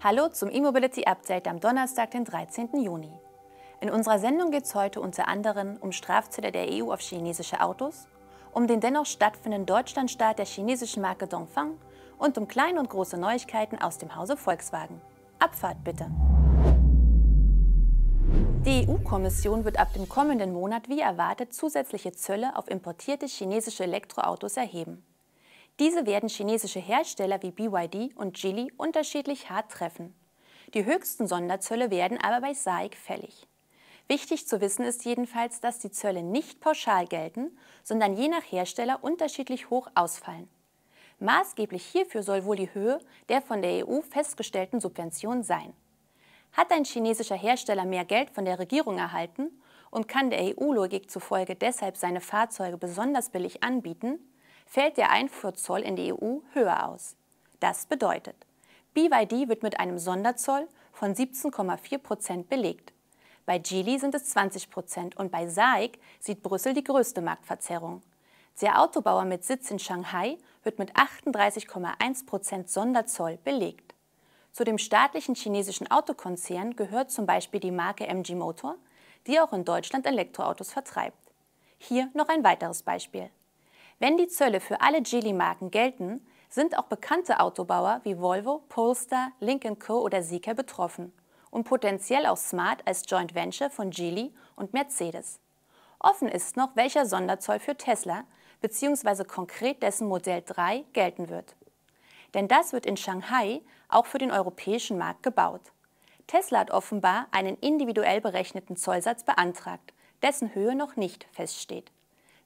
Hallo zum E-Mobility Update am Donnerstag, den 13. Juni. In unserer Sendung geht es heute unter anderem um Strafzölle der EU auf chinesische Autos, um den dennoch stattfindenden Deutschlandstart der chinesischen Marke Dongfang und um kleine und große Neuigkeiten aus dem Hause Volkswagen. Abfahrt bitte! Die EU-Kommission wird ab dem kommenden Monat wie erwartet zusätzliche Zölle auf importierte chinesische Elektroautos erheben. Diese werden chinesische Hersteller wie BYD und Geely unterschiedlich hart treffen. Die höchsten Sonderzölle werden aber bei SAIC fällig. Wichtig zu wissen ist jedenfalls, dass die Zölle nicht pauschal gelten, sondern je nach Hersteller unterschiedlich hoch ausfallen. Maßgeblich hierfür soll wohl die Höhe der von der EU festgestellten Subvention sein. Hat ein chinesischer Hersteller mehr Geld von der Regierung erhalten und kann der EU-Logik zufolge deshalb seine Fahrzeuge besonders billig anbieten, fällt der Einfuhrzoll in die EU höher aus. Das bedeutet, BYD wird mit einem Sonderzoll von 17,4 Prozent belegt. Bei Geely sind es 20 Prozent und bei SAIC sieht Brüssel die größte Marktverzerrung. Der Autobauer mit Sitz in Shanghai wird mit 38,1 Prozent Sonderzoll belegt. Zu dem staatlichen chinesischen Autokonzern gehört zum Beispiel die Marke MG Motor, die auch in Deutschland Elektroautos vertreibt. Hier noch ein weiteres Beispiel. Wenn die Zölle für alle Geely-Marken gelten, sind auch bekannte Autobauer wie Volvo, Polestar, Lincoln Co. oder Sika betroffen und potenziell auch Smart als Joint Venture von Geely und Mercedes. Offen ist noch, welcher Sonderzoll für Tesla bzw. konkret dessen Modell 3 gelten wird. Denn das wird in Shanghai auch für den europäischen Markt gebaut. Tesla hat offenbar einen individuell berechneten Zollsatz beantragt, dessen Höhe noch nicht feststeht.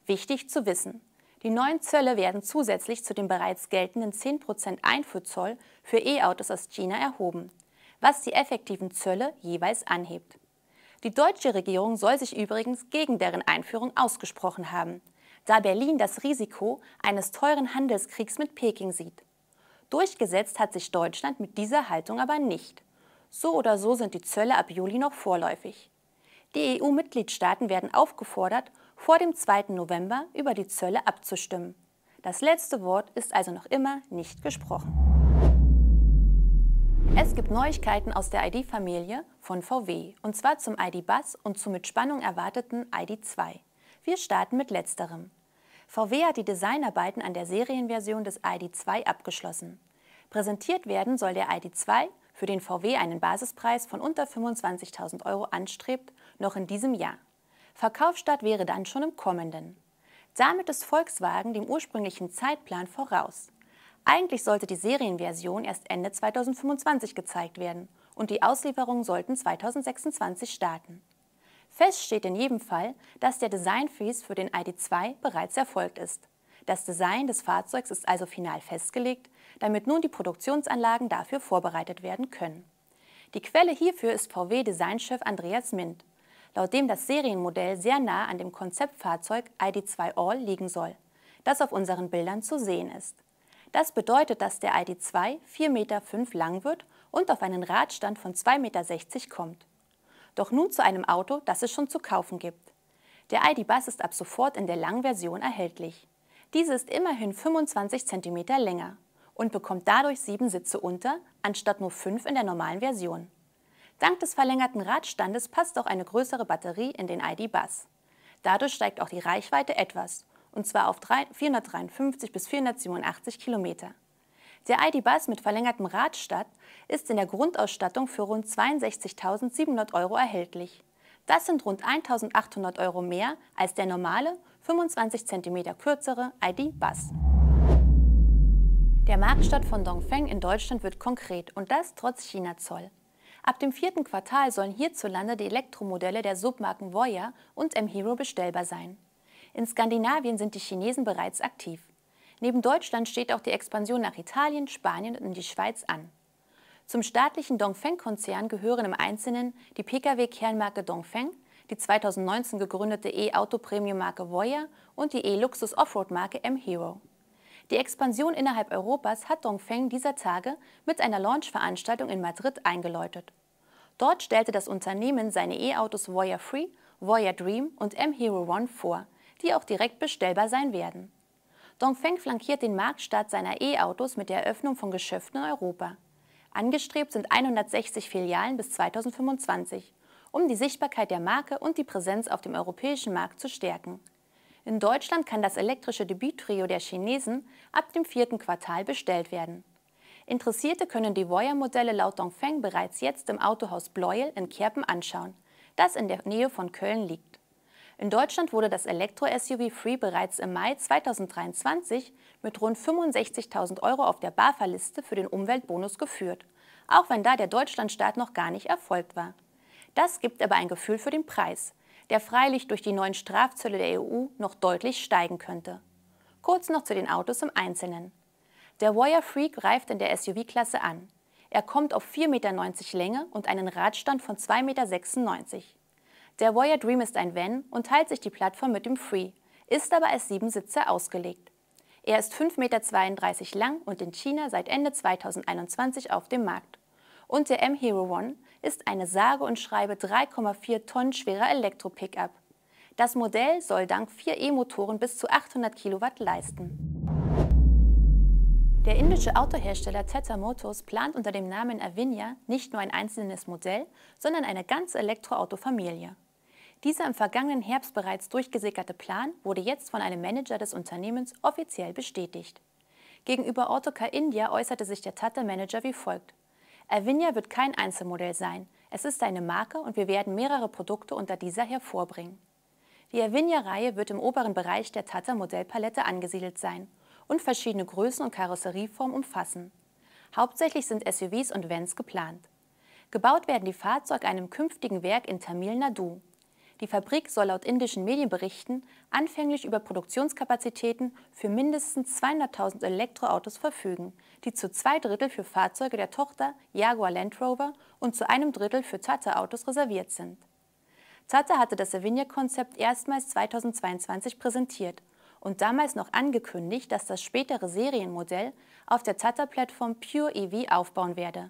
Wichtig zu wissen. Die neuen Zölle werden zusätzlich zu dem bereits geltenden 10% Einfuhrzoll für E-Autos aus China erhoben, was die effektiven Zölle jeweils anhebt. Die deutsche Regierung soll sich übrigens gegen deren Einführung ausgesprochen haben, da Berlin das Risiko eines teuren Handelskriegs mit Peking sieht. Durchgesetzt hat sich Deutschland mit dieser Haltung aber nicht. So oder so sind die Zölle ab Juli noch vorläufig. Die EU-Mitgliedstaaten werden aufgefordert, vor dem 2. November über die Zölle abzustimmen. Das letzte Wort ist also noch immer nicht gesprochen. Es gibt Neuigkeiten aus der ID-Familie von VW, und zwar zum ID-Bus und zum mit Spannung erwarteten ID2. Wir starten mit letzterem. VW hat die Designarbeiten an der Serienversion des ID2 abgeschlossen. Präsentiert werden soll der ID2, für den VW einen Basispreis von unter 25.000 Euro anstrebt, noch in diesem Jahr. Verkaufsstart wäre dann schon im kommenden. Damit ist Volkswagen dem ursprünglichen Zeitplan voraus. Eigentlich sollte die Serienversion erst Ende 2025 gezeigt werden und die Auslieferungen sollten 2026 starten. Fest steht in jedem Fall, dass der Design Freeze für den ID.2 bereits erfolgt ist. Das Design des Fahrzeugs ist also final festgelegt, damit nun die Produktionsanlagen dafür vorbereitet werden können. Die Quelle hierfür ist VW-Designchef Andreas Mint laut dem das Serienmodell sehr nah an dem Konzeptfahrzeug ID.2 All liegen soll, das auf unseren Bildern zu sehen ist. Das bedeutet, dass der ID.2 4,5 Meter lang wird und auf einen Radstand von 2,60 Meter kommt. Doch nun zu einem Auto, das es schon zu kaufen gibt. Der ID.Bus ist ab sofort in der langen Version erhältlich. Diese ist immerhin 25 cm länger und bekommt dadurch sieben Sitze unter, anstatt nur fünf in der normalen Version. Dank des verlängerten Radstandes passt auch eine größere Batterie in den ID-Bus. Dadurch steigt auch die Reichweite etwas, und zwar auf 453 bis 487 Kilometer. Der ID-Bus mit verlängertem Radstand ist in der Grundausstattung für rund 62.700 Euro erhältlich. Das sind rund 1.800 Euro mehr als der normale, 25 cm kürzere ID-Bus. Der Marktstart von Dongfeng in Deutschland wird konkret und das trotz China-Zoll. Ab dem vierten Quartal sollen hierzulande die Elektromodelle der Submarken Voya und M-Hero bestellbar sein. In Skandinavien sind die Chinesen bereits aktiv. Neben Deutschland steht auch die Expansion nach Italien, Spanien und in die Schweiz an. Zum staatlichen Dongfeng-Konzern gehören im Einzelnen die Pkw-Kernmarke Dongfeng, die 2019 gegründete E-Auto-Premium-Marke Voya und die E-Luxus-Offroad-Marke M-Hero. Die Expansion innerhalb Europas hat Dongfeng dieser Tage mit einer Launch-Veranstaltung in Madrid eingeläutet. Dort stellte das Unternehmen seine E-Autos Voya Free, Voya Dream und M-Hero One vor, die auch direkt bestellbar sein werden. Dongfeng flankiert den Marktstart seiner E-Autos mit der Eröffnung von Geschäften in Europa. Angestrebt sind 160 Filialen bis 2025, um die Sichtbarkeit der Marke und die Präsenz auf dem europäischen Markt zu stärken. In Deutschland kann das elektrische Debüt-Trio der Chinesen ab dem vierten Quartal bestellt werden. Interessierte können die voyager modelle laut Dongfeng bereits jetzt im Autohaus Bleuel in Kerpen anschauen, das in der Nähe von Köln liegt. In Deutschland wurde das Elektro-SUV Free bereits im Mai 2023 mit rund 65.000 Euro auf der BAFA-Liste für den Umweltbonus geführt, auch wenn da der Deutschlandstart noch gar nicht erfolgt war. Das gibt aber ein Gefühl für den Preis, der freilich durch die neuen Strafzölle der EU noch deutlich steigen könnte. Kurz noch zu den Autos im Einzelnen. Der Warrior Freak reift in der SUV-Klasse an. Er kommt auf 4,90 Meter Länge und einen Radstand von 2,96 Meter. Der Warrior Dream ist ein Van und teilt sich die Plattform mit dem Free, ist aber als Sitze ausgelegt. Er ist 5,32 Meter lang und in China seit Ende 2021 auf dem Markt und der M-Hero One ist eine sage und schreibe 3,4 Tonnen schwerer Elektro-Pickup. Das Modell soll dank vier E-Motoren bis zu 800 Kilowatt leisten. Der indische Autohersteller Tata Motors plant unter dem Namen Avinya nicht nur ein einzelnes Modell, sondern eine ganze Elektroautofamilie. Dieser im vergangenen Herbst bereits durchgesickerte Plan wurde jetzt von einem Manager des Unternehmens offiziell bestätigt. Gegenüber Autocar India äußerte sich der Tata-Manager wie folgt. Avinia äh, wird kein Einzelmodell sein. Es ist eine Marke und wir werden mehrere Produkte unter dieser hervorbringen. Die Avinia-Reihe wird im oberen Bereich der Tata Modellpalette angesiedelt sein und verschiedene Größen und Karosserieformen umfassen. Hauptsächlich sind SUVs und Vans geplant. Gebaut werden die Fahrzeuge einem künftigen Werk in Tamil Nadu. Die Fabrik soll laut indischen Medienberichten anfänglich über Produktionskapazitäten für mindestens 200.000 Elektroautos verfügen, die zu zwei Drittel für Fahrzeuge der Tochter Jaguar Land Rover und zu einem Drittel für Tata-Autos reserviert sind. Tata hatte das Savinia-Konzept erstmals 2022 präsentiert und damals noch angekündigt, dass das spätere Serienmodell auf der Tata-Plattform Pure EV aufbauen werde.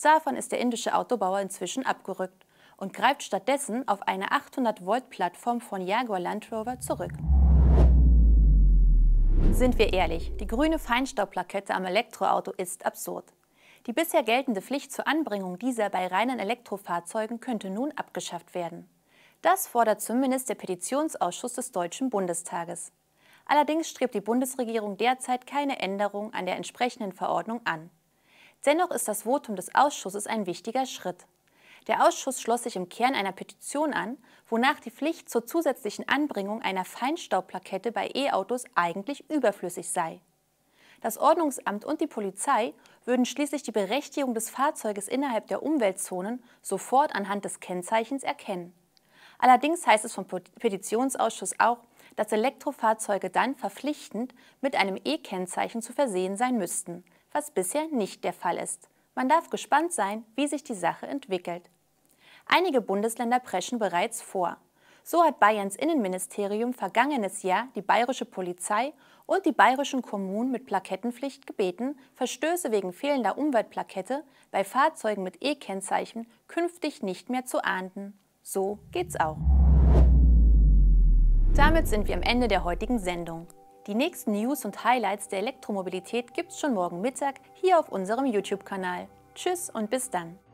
Davon ist der indische Autobauer inzwischen abgerückt und greift stattdessen auf eine 800-Volt-Plattform von Jaguar Land Rover zurück. Sind wir ehrlich, die grüne Feinstaubplakette am Elektroauto ist absurd. Die bisher geltende Pflicht zur Anbringung dieser bei reinen Elektrofahrzeugen könnte nun abgeschafft werden. Das fordert zumindest der Petitionsausschuss des Deutschen Bundestages. Allerdings strebt die Bundesregierung derzeit keine Änderung an der entsprechenden Verordnung an. Dennoch ist das Votum des Ausschusses ein wichtiger Schritt. Der Ausschuss schloss sich im Kern einer Petition an, wonach die Pflicht zur zusätzlichen Anbringung einer Feinstaubplakette bei E-Autos eigentlich überflüssig sei. Das Ordnungsamt und die Polizei würden schließlich die Berechtigung des Fahrzeuges innerhalb der Umweltzonen sofort anhand des Kennzeichens erkennen. Allerdings heißt es vom Petitionsausschuss auch, dass Elektrofahrzeuge dann verpflichtend mit einem E-Kennzeichen zu versehen sein müssten, was bisher nicht der Fall ist. Man darf gespannt sein, wie sich die Sache entwickelt. Einige Bundesländer preschen bereits vor. So hat Bayerns Innenministerium vergangenes Jahr die bayerische Polizei und die bayerischen Kommunen mit Plakettenpflicht gebeten, Verstöße wegen fehlender Umweltplakette bei Fahrzeugen mit E-Kennzeichen künftig nicht mehr zu ahnden. So geht's auch. Damit sind wir am Ende der heutigen Sendung. Die nächsten News und Highlights der Elektromobilität gibt's schon morgen Mittag hier auf unserem YouTube-Kanal. Tschüss und bis dann.